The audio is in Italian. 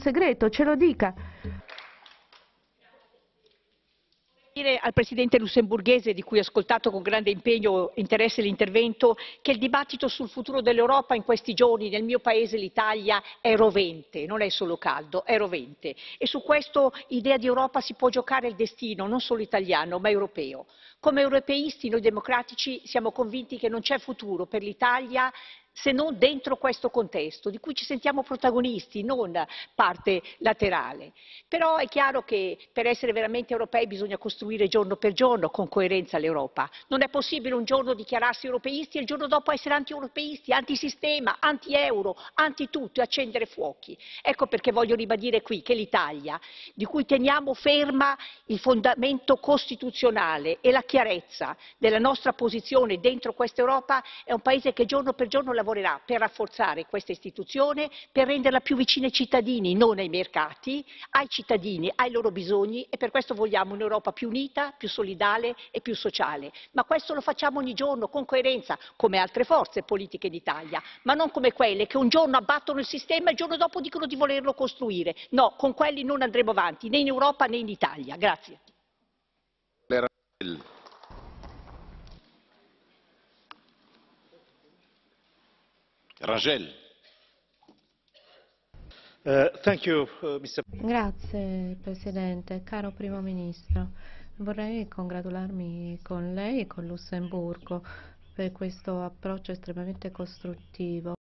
segreto, ce lo dica dire al Presidente lussemburghese, di cui ho ascoltato con grande impegno e interesse l'intervento, che il dibattito sul futuro dell'Europa in questi giorni nel mio paese, l'Italia, è rovente, non è solo caldo, è rovente. E su questa idea di Europa si può giocare il destino, non solo italiano, ma europeo. Come europeisti, noi democratici, siamo convinti che non c'è futuro per l'Italia se non dentro questo contesto, di cui ci sentiamo protagonisti, non parte laterale. Però è chiaro che per essere veramente europei bisogna costruire giorno per giorno con coerenza l'Europa. Non è possibile un giorno dichiararsi europeisti e il giorno dopo essere anti-europeisti, antisistema, anti-euro, anti-tutto e accendere fuochi. Ecco perché voglio ribadire qui che l'Italia, di cui teniamo ferma il fondamento costituzionale e la chiarezza della nostra posizione dentro questa Europa, è un paese che giorno per giorno lavora lavorerà per rafforzare questa istituzione, per renderla più vicina ai cittadini, non ai mercati, ai cittadini, ai loro bisogni e per questo vogliamo un'Europa più unita, più solidale e più sociale. Ma questo lo facciamo ogni giorno con coerenza, come altre forze politiche d'Italia, ma non come quelle che un giorno abbattono il sistema e il giorno dopo dicono di volerlo costruire. No, con quelli non andremo avanti, né in Europa né in Italia. Grazie. Rangel. Uh, you, uh, Grazie Presidente, caro Primo Ministro. Vorrei congratularmi con lei e con Lussemburgo per questo approccio estremamente costruttivo.